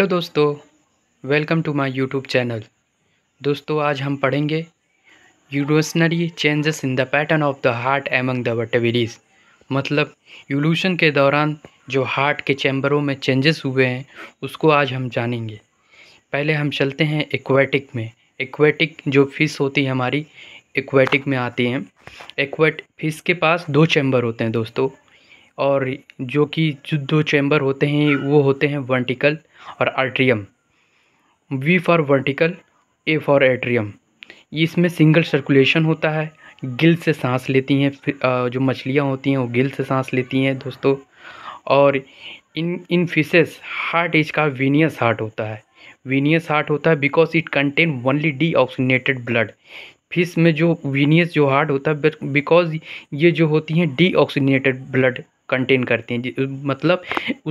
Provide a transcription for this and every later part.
hello दोस्तों welcome to my YouTube channel दोस्तों आज हम पढ़ेंगे evolutionary changes in the pattern of the heart among the vertebrates मतलब यूलूशन के दौरान जो हार्ट के चैम्बरों में चेंजेस हुए हैं उसको आज हम जानेंगे पहले हम चलते हैं एक्वेटिक में एक्वेटिक जो फ़िश होती है हमारी एक्वेटिक में आती हैं एक्वेट फिश के पास दो चैम्बर होते हैं दोस्तों और जो कि जो दो चैम्बर होते हैं वो होते हैं वर्टिकल और atrium V for ventricle A for atrium इसमें सिंगल सर्कुलेशन होता है गिल से सांस लेती हैं जो मछलियाँ होती हैं वो गिल से सांस लेती हैं दोस्तों और इन इन फिशेस हार्ट इसका वीनियस हार्ट होता है वीनियस हार्ट होता है because it contain only deoxygenated blood fish में जो वीनियस जो हार्ट होता है बिकॉज ये जो होती हैं डी ऑक्सीनेटेड ब्लड कंटेन करती हैं मतलब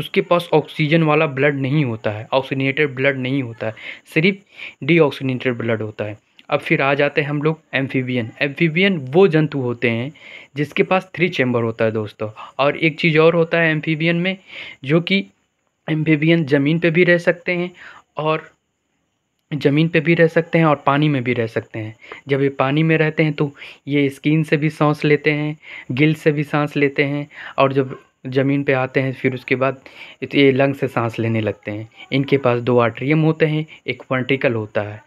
उसके पास ऑक्सीजन वाला ब्लड नहीं होता है ऑक्सीनेटेड ब्लड नहीं होता है सिर्फ डीऑक्सीनेटेड ब्लड होता है अब फिर आ जाते हैं हम लोग एम्फीबियन एम्फीबियन वो जंतु होते हैं जिसके पास थ्री चैम्बर होता है दोस्तों और एक चीज़ और होता है एम्फीबियन में जो कि एम्फीबियन ज़मीन पर भी रह सकते हैं और ज़मीन पे भी रह सकते हैं और पानी में भी रह सकते हैं जब ये पानी में रहते हैं तो ये स्किन से भी सांस लेते हैं गिल से भी सांस लेते हैं और जब ज़मीन पे आते हैं फिर उसके बाद ये लंग से सांस लेने लगते हैं इनके पास दो आट्रियम होते हैं एक वर्टिकल होता है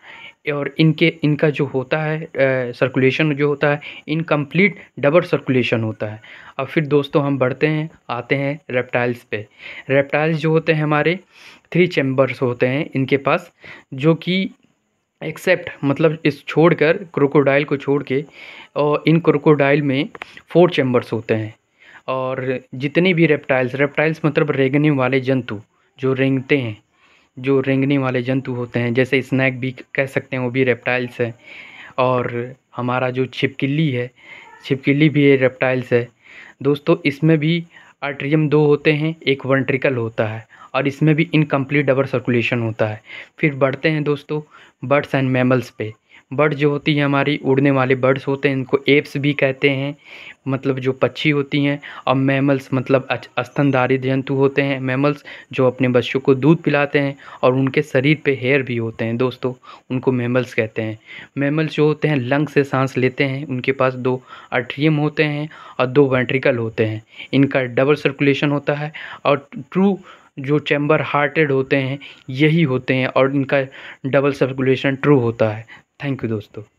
और इनके इनका जो होता है सर्कुलेशन जो होता है इनकम्प्लीट डबल सर्कुलेशन होता है अब फिर दोस्तों हम बढ़ते हैं आते हैं रेप्टाइल्स पे रेप्टाइल्स जो होते हैं हमारे थ्री चैम्बर्स होते हैं इनके पास जो कि एक्सेप्ट मतलब इस छोड़कर क्रोकोडाइल को छोड़ के और इन क्रोकोडाइल में फोर चैम्बर्स होते हैं और जितने भी रेप्टाइल्स रेप्टाइल्स मतलब रेंगने वाले जंतु जो रेंगते हैं जो रेंगने वाले जंतु होते हैं जैसे स्नैक भी कह सकते हैं वो भी रेप्टाइल्स है और हमारा जो छिपकली है छिपकली भी रेप्टाइल्स है दोस्तों इसमें भी आर्ट्रियम दो होते हैं एक वर्ट्रिकल होता है और इसमें भी इनकम्प्लीट डबल सर्कुलेशन होता है फिर बढ़ते हैं दोस्तों बर्ड्स एंड मैमल्स पे बर्ड जो होती हैं हमारी उड़ने वाले बर्ड्स होते हैं इनको एप्स भी कहते हैं मतलब जो पक्षी होती हैं और मैमल्स मतलब स्तनधारी जंतु होते हैं मैमल्स जो अपने बच्चों को दूध पिलाते हैं और उनके शरीर पे हेयर भी होते हैं दोस्तों उनको मैमल्स कहते हैं मैमल्स जो होते हैं लंग से सांस लेते हैं उनके पास दो अट्रियम होते हैं और दो वेंट्रिकल होते हैं इनका डबल सर्कुलेशन होता है और ट्रू जो चैम्बर हार्टेड होते हैं यही होते हैं और इनका डबल सर्कुलेशन ट्रू होता है थैंक यू दोस्तों